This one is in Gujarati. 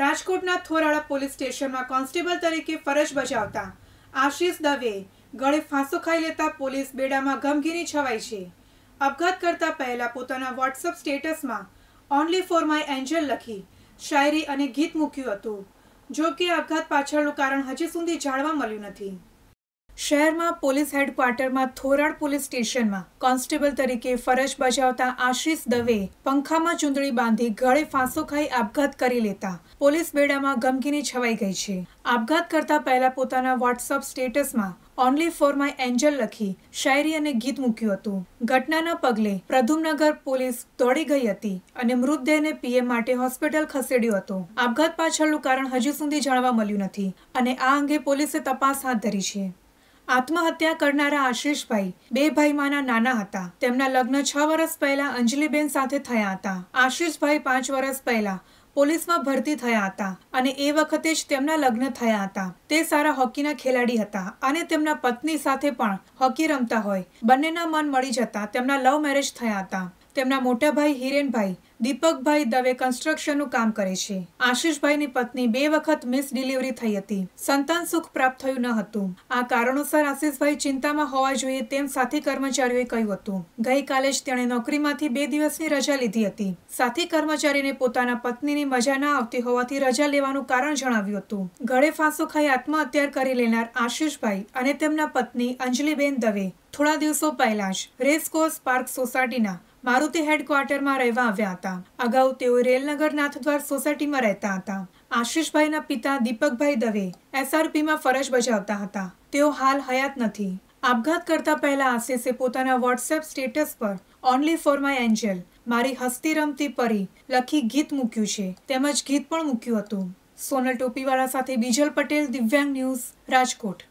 રાજકોટના થોરાળા પોલીસ સ્ટેશનમાં કોન્સ્ટેબલ તરીકે ફરજ બજાવતા આશીષ દવે ગળે ફાંસો ખાઈ લેતા પોલીસ બેડામાં ગમગીની છવાઈ છે અપઘાત કરતા પહેલા પોતાના વોટ્સઅપ સ્ટેટસમાં ઓનલી ફોર માય એન્જલ લખી શાયરી અને ગીત મૂક્યું હતું જો કે અપઘાત પાછળનું કારણ હજી સુધી જાણવા મળ્યું નથી શહેરમાં પોલીસ હેડક્વાર્ટરમાં થોરાડ પોલીસ સ્ટેશનમાં કોન્સ્ટેબલ તરીકે ફરજ બજાવતા આશીષ દવે પંખામાં ચૂંદડી બાંધી ગળે ફાંસો ખાઈ આપઘાત કરી લેતા પોલીસ બેડામાં ગમગીની છવાઈ ગઈ છે આપઘાત કરતા પહેલા પોતાના વોટ્સઅપ સ્ટેટસમાં ઓનલી ફોર માય એન્જલ લખી શાયરી અને ગીત મૂક્યું હતું ઘટનાના પગલે પ્રધુમનગર પોલીસ દોડી ગઈ હતી અને મૃતદેહને પીએમ માટે હોસ્પિટલ ખસેડ્યો હતો આપઘાત પાછળનું કારણ હજુ સુધી જાણવા મળ્યું નથી અને આ અંગે પોલીસે તપાસ હાથ ધરી છે આત્મહત્યા કરનારા આશિષભાઈ બે ભાઈમાંના નાના હતા તેમના લગ્ન છ વર્ષ પહેલા અંજલિબેન સાથે થયા હતા આશિષભાઈ પાંચ વર્ષ પહેલા પોલીસમાં ભરતી થયા હતા અને એ વખતે જ તેમના લગ્ન થયા હતા તે સારા હોકીના ખેલાડી હતા અને તેમના પત્ની સાથે પણ હોકી રમતા હોય બંનેના મન મળી જતા તેમના લવ મેરેજ થયા હતા તેમના મોટા ભાઈ હિરેનભાઈ દીપકભાઈ દવે કન્સ્ટ્રક્શનનું કામ કરે છે આશીષભાઈની પત્ની બે વખત મિસ ડિલિવરી થઈ હતી સંતાન સુખ પ્રાપ્ત થયું ન હતું આ કારણોસર આશીષભાઈ ચિંતામાં હોવા જોઈએ તેમ સાથી કર્મચારીઓએ કહ્યું હતું ગઈકાલે જ તેણે નોકરીમાંથી બે દિવસની રજા લીધી હતી સાથી કર્મચારીને પોતાના પત્નીની મજા ના આવતી હોવાથી રજા લેવાનું કારણ જણાવ્યું હતું ગળે ફાંસો ખાઈ આત્મહત્યા કરી લેનાર આશીષભાઈ અને તેમના પત્ની અંજલિબેન દવે થોડા દિવસો પહેલા જ રેસકોર્સ પાર્ક સોસાયટીના મારુતિ હેડક્વાર્ટરમાં રહેવા આવ્યા હતા અગાઉ તેઓ રેલનગર નાથદ્વાર સોસાયટીમાં રહેતા હતા આશીષભાઈના પિતા દીપકભાઈ દવે એસઆરપીમાં ફરજ બજાવતા હતા તેઓ હાલ હયાત નથી આપઘાત કરતા પહેલા આશીષે પોતાના વોટ્સએપ સ્ટેટસ પર ઓનલી ફોર માય એન્જલ મારી હસ્તી રમતી પરી લખી ગીત મૂક્યું છે તેમજ ગીત પણ મૂક્યું હતું સોનલ ટોપીવાળા સાથે બીજલ પટેલ દિવ્યાંગ ન્યૂઝ રાજકોટ